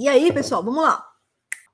E aí, pessoal, vamos lá.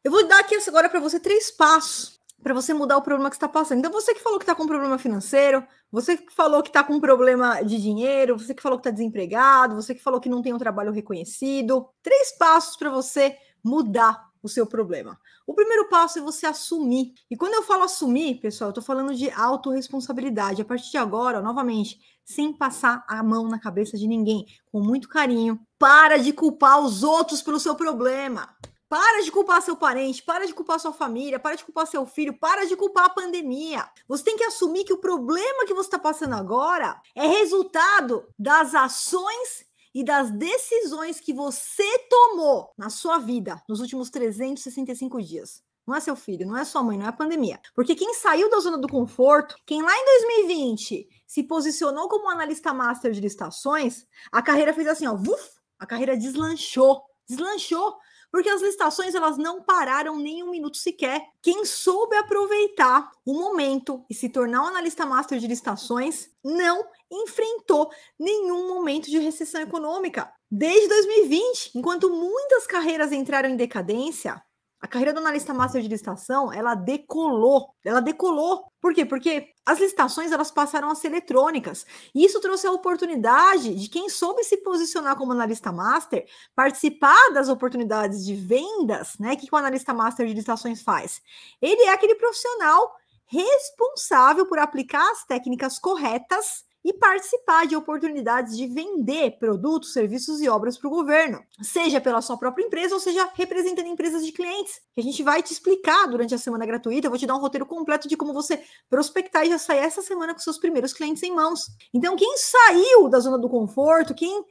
Eu vou dar aqui agora para você três passos para você mudar o problema que está passando. Então, você que falou que está com um problema financeiro, você que falou que está com um problema de dinheiro, você que falou que está desempregado, você que falou que não tem um trabalho reconhecido, três passos para você mudar o seu problema. O primeiro passo é você assumir. E quando eu falo assumir, pessoal, eu estou falando de autorresponsabilidade. A partir de agora, novamente, sem passar a mão na cabeça de ninguém, com muito carinho. Para de culpar os outros pelo seu problema. Para de culpar seu parente, para de culpar sua família, para de culpar seu filho, para de culpar a pandemia. Você tem que assumir que o problema que você está passando agora é resultado das ações e das decisões que você tomou na sua vida nos últimos 365 dias não é seu filho, não é sua mãe, não é a pandemia. Porque quem saiu da zona do conforto, quem lá em 2020 se posicionou como analista master de licitações, a carreira fez assim, ó, uf, a carreira deslanchou, deslanchou, porque as licitações elas não pararam nem um minuto sequer. Quem soube aproveitar o momento e se tornar um analista master de licitações não enfrentou nenhum momento de recessão econômica. Desde 2020, enquanto muitas carreiras entraram em decadência, a carreira do analista master de licitação, ela decolou. Ela decolou. Por quê? Porque as licitações elas passaram a ser eletrônicas. E isso trouxe a oportunidade de quem soube se posicionar como analista master participar das oportunidades de vendas, né? Que o analista master de licitações faz. Ele é aquele profissional responsável por aplicar as técnicas corretas e participar de oportunidades de vender produtos, serviços e obras para o governo, seja pela sua própria empresa ou seja representando empresas de clientes, que a gente vai te explicar durante a semana gratuita. Eu vou te dar um roteiro completo de como você prospectar e já sair essa semana com seus primeiros clientes em mãos. Então, quem saiu da zona do conforto, quem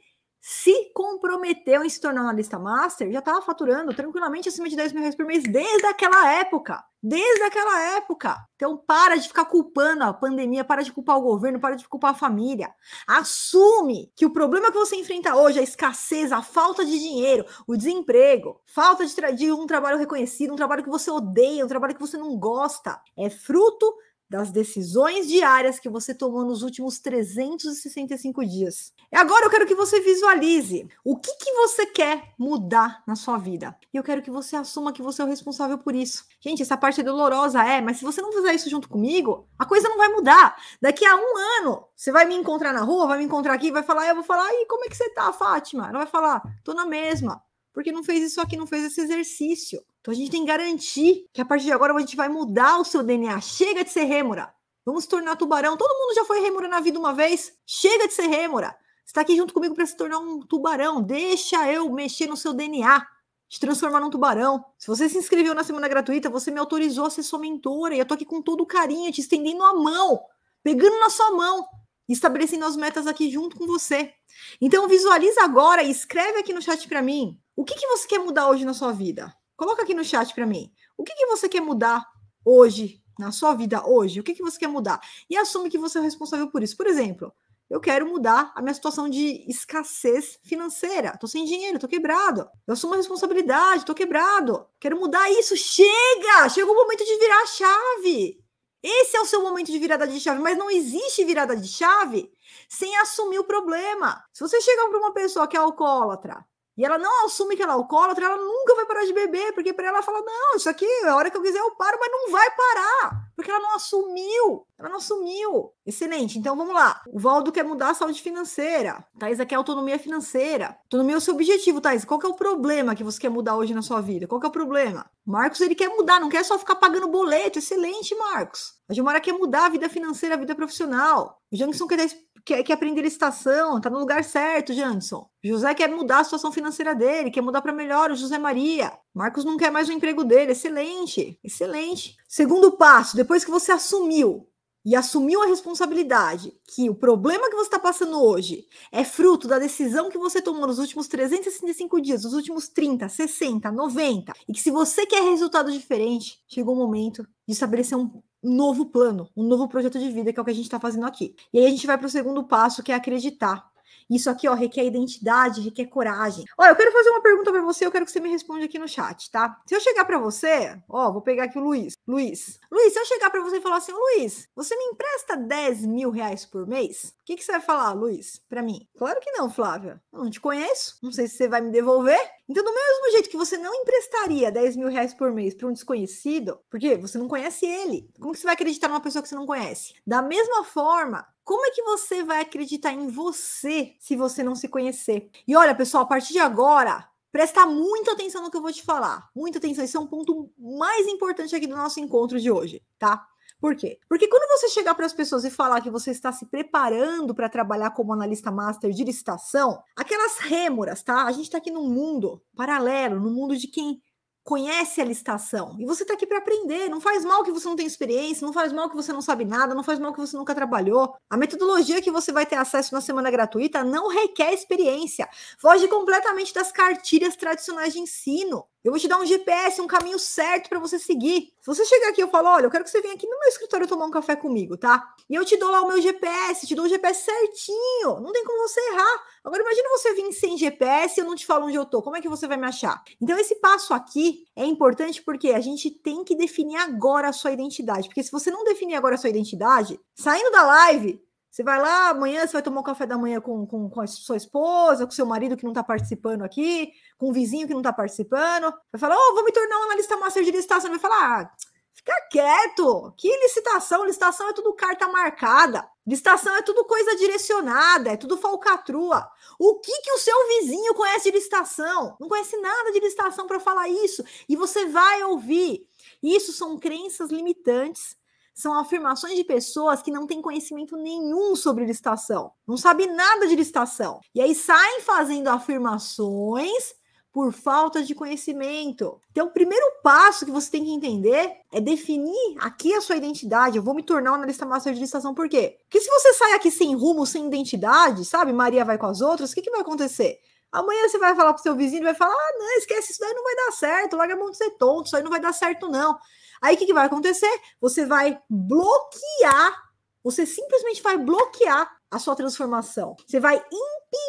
se comprometeu em se tornar analista master, já estava faturando tranquilamente acima de 10 mil reais por mês desde aquela época. Desde aquela época. Então, para de ficar culpando a pandemia, para de culpar o governo, para de culpar a família. Assume que o problema que você enfrenta hoje, a escassez, a falta de dinheiro, o desemprego, falta de, de um trabalho reconhecido, um trabalho que você odeia, um trabalho que você não gosta, é fruto das decisões diárias que você tomou nos últimos 365 dias. E agora eu quero que você visualize o que, que você quer mudar na sua vida. E eu quero que você assuma que você é o responsável por isso. Gente, essa parte é dolorosa, é, mas se você não fizer isso junto comigo, a coisa não vai mudar. Daqui a um ano, você vai me encontrar na rua, vai me encontrar aqui, vai falar, ah, eu vou falar, e como é que você tá, Fátima? Ela vai falar, tô na mesma, porque não fez isso aqui, não fez esse exercício. Então a gente tem que garantir que a partir de agora a gente vai mudar o seu DNA. Chega de ser rêmora. Vamos se tornar tubarão. Todo mundo já foi rêmora na vida uma vez. Chega de ser rêmora. Você está aqui junto comigo para se tornar um tubarão. Deixa eu mexer no seu DNA te transformar num tubarão. Se você se inscreveu na semana gratuita, você me autorizou a ser sua mentora e eu tô aqui com todo carinho, te estendendo a mão, pegando na sua mão, estabelecendo as metas aqui junto com você. Então visualiza agora e escreve aqui no chat para mim. O que, que você quer mudar hoje na sua vida? Coloca aqui no chat para mim. O que, que, você quer mudar hoje, na sua vida hoje? O que, que você quer mudar? E assume que você é responsável por isso. Por exemplo, eu quero mudar a minha situação de escassez financeira. Tô sem dinheiro, tô quebrado. Eu assumo a responsabilidade, tô quebrado. Quero mudar isso. Chega! Chegou o momento de virar a chave. Esse é o seu momento de virada de chave, mas não existe virada de chave sem assumir o problema. Se você chegar para uma pessoa que é alcoólatra, e ela não assume que ela é alcoólatra, ela nunca vai parar de beber, porque para ela fala: não, isso aqui, a hora que eu quiser eu paro, mas não vai parar, porque ela não assumiu, ela não assumiu. Excelente, então vamos lá. O Valdo quer mudar a saúde financeira, Thais quer é autonomia financeira. Autonomia é o seu objetivo, Thais. Qual que é o problema que você quer mudar hoje na sua vida? Qual que é o problema? Marcos, ele quer mudar, não quer só ficar pagando boleto. Excelente, Marcos. A Gilmara quer mudar a vida financeira, a vida profissional. O Jankson quer quer, quer aprender licitação, tá no lugar certo, Janson. José quer mudar a situação financeira dele, quer mudar para melhor o José Maria. Marcos não quer mais o emprego dele. Excelente, excelente. Segundo passo, depois que você assumiu e assumiu a responsabilidade que o problema que você está passando hoje é fruto da decisão que você tomou nos últimos 365 dias, nos últimos 30, 60, 90, e que se você quer resultado diferente, chegou o momento de estabelecer um novo plano, um novo projeto de vida, que é o que a gente está fazendo aqui. E aí a gente vai para o segundo passo, que é acreditar. Isso aqui, ó, requer identidade, requer coragem. Ó, eu quero fazer uma pergunta para você, eu quero que você me responda aqui no chat, tá? Se eu chegar para você, ó, vou pegar aqui o Luiz. Luiz, Luiz, se eu chegar para você e falar assim, Luiz, você me empresta 10 mil reais por mês? O que, que você vai falar, Luiz, para mim? Claro que não, Flávia. Eu não te conheço, não sei se você vai me devolver, então, do mesmo jeito que você não emprestaria 10 mil reais por mês para um desconhecido, porque você não conhece ele, como que você vai acreditar numa pessoa que você não conhece? Da mesma forma, como é que você vai acreditar em você se você não se conhecer? E olha, pessoal, a partir de agora, Presta muita atenção no que eu vou te falar. Muita atenção. Esse é um ponto mais importante aqui do nosso encontro de hoje, tá? Por quê? Porque quando você chegar para as pessoas e falar que você está se preparando para trabalhar como analista master de licitação, aquelas rêmoras, tá? A gente está aqui num mundo paralelo, no mundo de quem conhece a licitação. E você está aqui para aprender. Não faz mal que você não tem experiência, não faz mal que você não sabe nada, não faz mal que você nunca trabalhou. A metodologia que você vai ter acesso na semana gratuita não requer experiência. Foge completamente das cartilhas tradicionais de ensino. Eu vou te dar um GPS, um caminho certo para você seguir. Se você chegar aqui, eu falo, olha, eu quero que você venha aqui no meu escritório tomar um café comigo, tá? E eu te dou lá o meu GPS, te dou o GPS certinho. Não tem como você errar. Agora imagina você vir sem GPS e eu não te falo onde eu tô. Como é que você vai me achar? Então esse passo aqui é importante porque a gente tem que definir agora a sua identidade, porque se você não definir agora a sua identidade, saindo da live, você vai lá, amanhã você vai tomar um café da manhã com, com, com a sua esposa, com seu marido que não está participando aqui, com o vizinho que não está participando. Vai falar, oh, vou me tornar um analista master de licitação. Vai falar, ah, fica quieto. Que licitação? Licitação é tudo carta marcada. Licitação é tudo coisa direcionada, é tudo falcatrua. O que que o seu vizinho conhece de licitação? Não conhece nada de licitação para falar isso. E você vai ouvir. Isso são crenças limitantes são afirmações de pessoas que não têm conhecimento nenhum sobre licitação, não sabem nada de licitação. E aí saem fazendo afirmações por falta de conhecimento. Então, o primeiro passo que você tem que entender é definir aqui a sua identidade. Eu vou me tornar um analista master de licitação, por quê? Porque se você sai aqui sem rumo, sem identidade, sabe? Maria vai com as outras, o que, que vai acontecer? Amanhã você vai falar pro seu vizinho e vai falar: ah, não, esquece, isso daí não vai dar certo, larga a mão de ser tonto, isso aí não vai dar certo, não. Aí o que, que vai acontecer? Você vai bloquear, você simplesmente vai bloquear a sua transformação. Você vai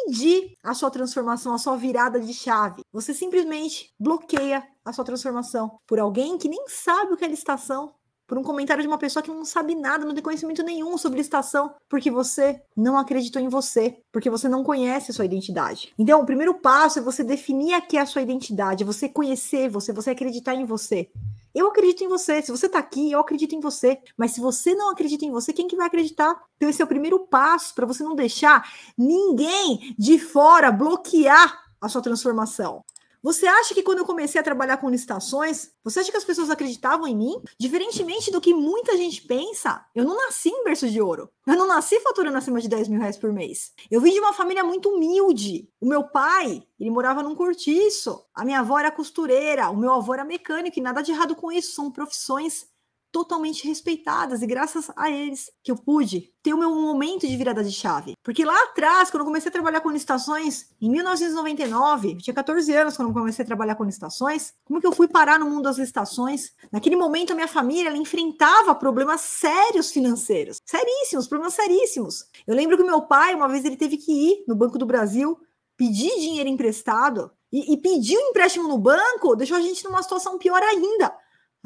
impedir a sua transformação, a sua virada de chave. Você simplesmente bloqueia a sua transformação por alguém que nem sabe o que é licitação, por um comentário de uma pessoa que não sabe nada, não tem conhecimento nenhum sobre licitação, porque você não acreditou em você, porque você não conhece a sua identidade. Então, o primeiro passo é você definir aqui a sua identidade, é você conhecer você, você acreditar em você. Eu acredito em você. Se você está aqui, eu acredito em você. Mas se você não acredita em você, quem que vai acreditar? Então esse é o primeiro passo para você não deixar ninguém de fora bloquear a sua transformação. Você acha que quando eu comecei a trabalhar com licitações, você acha que as pessoas acreditavam em mim? Diferentemente do que muita gente pensa, eu não nasci em berço de ouro. Eu não nasci faturando acima de 10 mil reais por mês. Eu vim de uma família muito humilde. O meu pai, ele morava num cortiço. A minha avó era costureira. O meu avô era mecânico. E nada de errado com isso. São profissões totalmente respeitadas e graças a eles que eu pude ter o meu momento de virada de chave. Porque lá atrás, quando eu comecei a trabalhar com licitações, em 1999, tinha 14 anos quando eu comecei a trabalhar com licitações, como que eu fui parar no mundo das licitações? Naquele momento, a minha família enfrentava problemas sérios financeiros, seríssimos, problemas seríssimos. Eu lembro que meu pai, uma vez, ele teve que ir no Banco do Brasil pedir dinheiro emprestado e, e pedir um empréstimo no banco deixou a gente numa situação pior ainda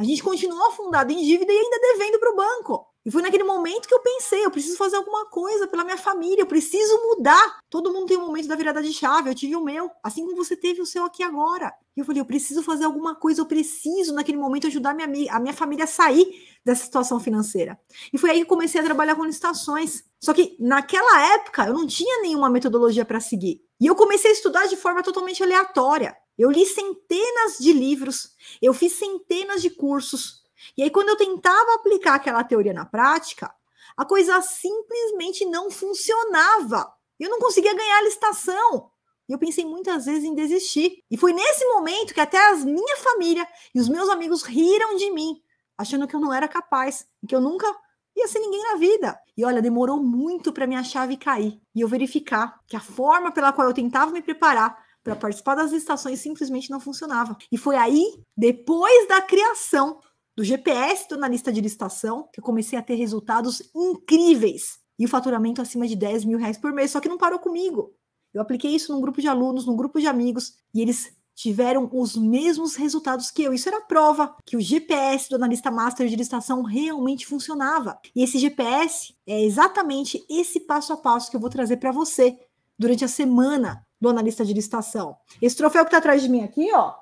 a gente continuou afundado em dívida e ainda devendo para o banco. E foi naquele momento que eu pensei, eu preciso fazer alguma coisa pela minha família, eu preciso mudar. Todo mundo tem um momento da virada de chave, eu tive o meu, assim como você teve o seu aqui agora. E eu falei, eu preciso fazer alguma coisa, eu preciso naquele momento ajudar minha, a minha família a sair dessa situação financeira. E foi aí que comecei a trabalhar com licitações. Só que naquela época eu não tinha nenhuma metodologia para seguir. E eu comecei a estudar de forma totalmente aleatória. Eu li centenas de livros, eu fiz centenas de cursos. E aí, quando eu tentava aplicar aquela teoria na prática, a coisa simplesmente não funcionava. Eu não conseguia ganhar a licitação. E eu pensei muitas vezes em desistir. E foi nesse momento que até a minha família e os meus amigos riram de mim, achando que eu não era capaz, que eu nunca ia ser ninguém na vida. E olha, demorou muito para minha chave cair e eu verificar que a forma pela qual eu tentava me preparar para participar das estações simplesmente não funcionava. E foi aí, depois da criação do GPS, do na lista de licitação, que eu comecei a ter resultados incríveis. E o faturamento acima de 10 mil reais por mês. Só que não parou comigo. Eu apliquei isso num grupo de alunos, num grupo de amigos, e eles tiveram os mesmos resultados que eu. Isso era prova que o GPS do analista master de licitação realmente funcionava. E esse GPS é exatamente esse passo a passo que eu vou trazer para você durante a semana do analista de licitação. Esse troféu que está atrás de mim aqui, ó,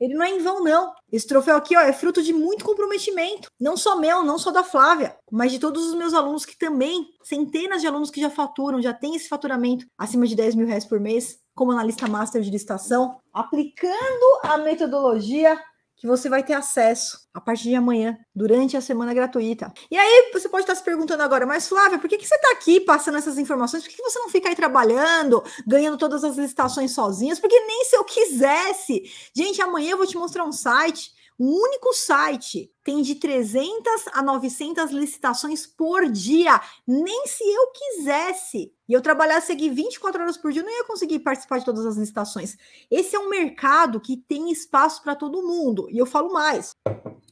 ele não é em vão, não. Esse troféu aqui ó, é fruto de muito comprometimento. Não só meu, não só da Flávia, mas de todos os meus alunos que também, centenas de alunos que já faturam, já têm esse faturamento acima de 10 mil reais por mês, como analista master de licitação, aplicando a metodologia que você vai ter acesso a partir de amanhã, durante a semana gratuita. E aí você pode estar se perguntando agora, mas Flávia, por que, que você está aqui passando essas informações? Por que, que você não fica aí trabalhando, ganhando todas as licitações sozinhas? Porque nem se eu quisesse. Gente, amanhã eu vou te mostrar um site o único site tem de 300 a 900 licitações por dia. Nem se eu quisesse e eu trabalhasse aqui 24 horas por dia, eu não ia conseguir participar de todas as licitações. Esse é um mercado que tem espaço para todo mundo. E eu falo mais.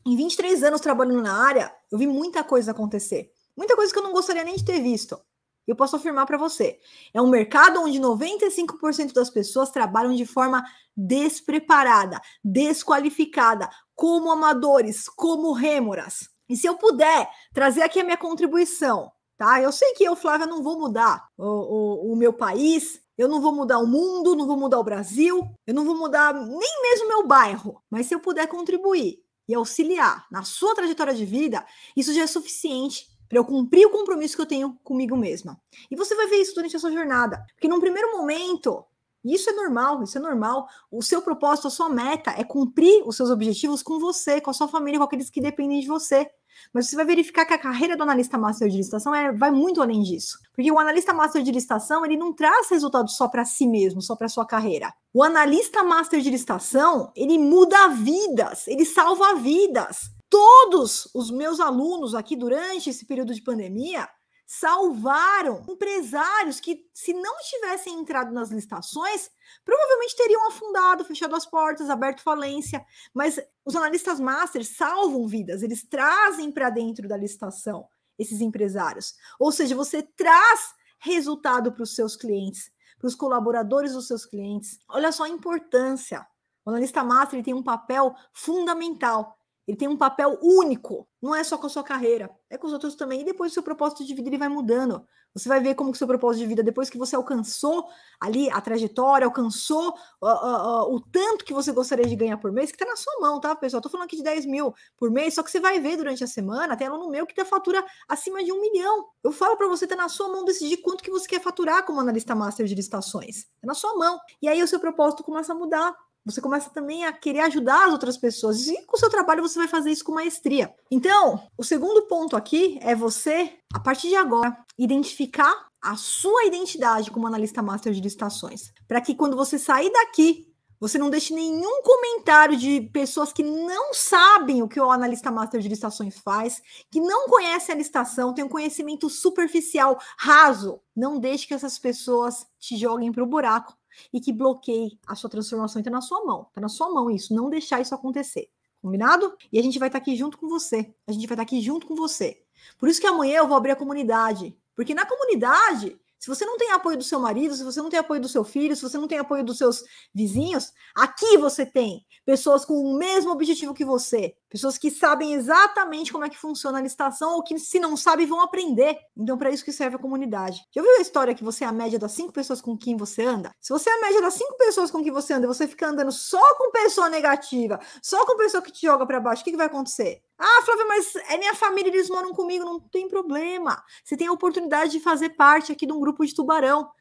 Em 23 anos trabalhando na área, eu vi muita coisa acontecer. Muita coisa que eu não gostaria nem de ter visto. Eu posso afirmar para você, é um mercado onde 95% das pessoas trabalham de forma despreparada, desqualificada, como amadores, como rêmoras. E se eu puder trazer aqui a minha contribuição, tá? Eu sei que eu, Flávia, não vou mudar o, o, o meu país, eu não vou mudar o mundo, não vou mudar o Brasil, eu não vou mudar nem mesmo meu bairro, mas se eu puder contribuir e auxiliar na sua trajetória de vida, isso já é suficiente para eu cumprir o compromisso que eu tenho comigo mesma. E você vai ver isso durante a sua jornada, porque num primeiro momento, isso é normal, isso é normal, o seu propósito, a sua meta é cumprir os seus objetivos com você, com a sua família, com aqueles que dependem de você. Mas você vai verificar que a carreira do analista master de licitação é, vai muito além disso. Porque o analista master de licitação, ele não traz resultados só para si mesmo, só para sua carreira. O analista master de licitação, ele muda vidas, ele salva vidas. Todos os meus alunos aqui durante esse período de pandemia salvaram empresários que, se não tivessem entrado nas licitações, provavelmente teriam afundado, fechado as portas, aberto falência. Mas os analistas master salvam vidas, eles trazem para dentro da licitação esses empresários. Ou seja, você traz resultado para os seus clientes, para os colaboradores dos seus clientes. Olha só a importância. O analista master tem um papel fundamental ele tem um papel único, não é só com a sua carreira, é com os outros também. E depois o seu propósito de vida ele vai mudando. Você vai ver como que o seu propósito de vida, depois que você alcançou ali a trajetória, alcançou uh, uh, uh, o tanto que você gostaria de ganhar por mês, que está na sua mão, tá, pessoal? Estou falando aqui de 10 mil por mês, só que você vai ver durante a semana, tem aluno meu que tem fatura acima de um milhão. Eu falo para você, está na sua mão decidir quanto que você quer faturar como analista master de licitações. Está na sua mão. E aí o seu propósito começa a mudar. Você começa também a querer ajudar as outras pessoas. E com o seu trabalho você vai fazer isso com maestria. Então, o segundo ponto aqui é você, a partir de agora, identificar a sua identidade como analista master de licitações. Para que quando você sair daqui, você não deixe nenhum comentário de pessoas que não sabem o que o analista master de licitações faz, que não conhecem a licitação, tem um conhecimento superficial, raso. Não deixe que essas pessoas te joguem para o buraco e que bloqueie a sua transformação. Está então, na sua mão, está na sua mão isso, não deixar isso acontecer. Combinado? E a gente vai estar tá aqui junto com você. A gente vai estar tá aqui junto com você. Por isso que amanhã eu vou abrir a comunidade. Porque na comunidade, se você não tem apoio do seu marido, se você não tem apoio do seu filho, se você não tem apoio dos seus vizinhos, aqui você tem pessoas com o mesmo objetivo que você. Pessoas que sabem exatamente como é que funciona a licitação ou que, se não sabem, vão aprender. Então, para isso que serve a comunidade. Já ouviu a história que você é a média das cinco pessoas com quem você anda? Se você é a média das cinco pessoas com quem você anda, você fica andando só com pessoa negativa, só com pessoa que te joga para baixo, o que, que vai acontecer? Ah, Flávia, mas é minha família, eles moram comigo, não tem problema. Você tem a oportunidade de fazer parte aqui de um grupo de tubarão.